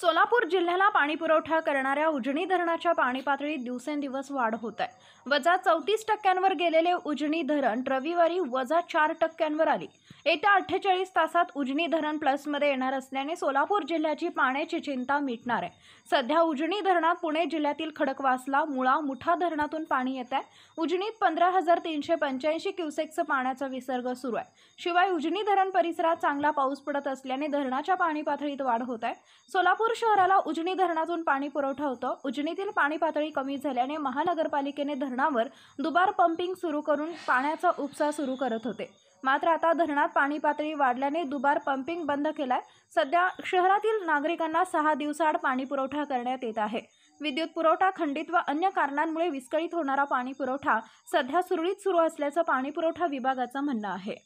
सोलापूर जिल्ह्याला पाणीपुरवठा करणाऱ्या उजनी धरणाच्या पाणी पातळीत दिवसेंदिवस वाढ होत आहे वजा चौतीस टक्क्यांवर गेलेले उजनी धरण रविवारी वजा चार टक्क्यांवर आली येत्या अठ्ठेचाळीस तासात उजनी धरण प्लसमध्ये येणार असल्याने सोलापूर जिल्ह्याची पाण्याची चिंता मिटणार आहे सध्या उजनी धरणात पुणे जिल्ह्यातील खडकवासला मुळा मुठा धरणातून पाणी येत आहे उजनीत पंधरा हजार तीनशे पंच्याऐंशी क्युसेकचं पाण्याचा विसर्ग सुरू आहे शिवाय उजनी धरण परिसरात चांगला पाऊस पडत असल्याने धरणाच्या पाणी पातळीत वाढ होत आहे सोलापूर सोलापूर शहराला उजनी धरणातून पाणी पुरवठा होतो उजनीतील पाणी पातळी कमी झाल्याने महानगरपालिकेने धरणावर दुबार पंपिंग सुरू करून पाण्याचा उपसा सुरू करत होते मात्र आता धरणात पाणी पातळी वाढल्याने दुबार पंपिंग बंद केलाय सध्या शहरातील नागरिकांना सहा दिवसाआड पाणी पुरवठा करण्यात येत आहे विद्युत पुरवठा खंडित व अन्य कारणांमुळे विस्कळीत होणारा पाणी पुरवठा सध्या सुरळीत सुरू असल्याचं पाणी पुरवठा विभागाचं म्हणणं आहे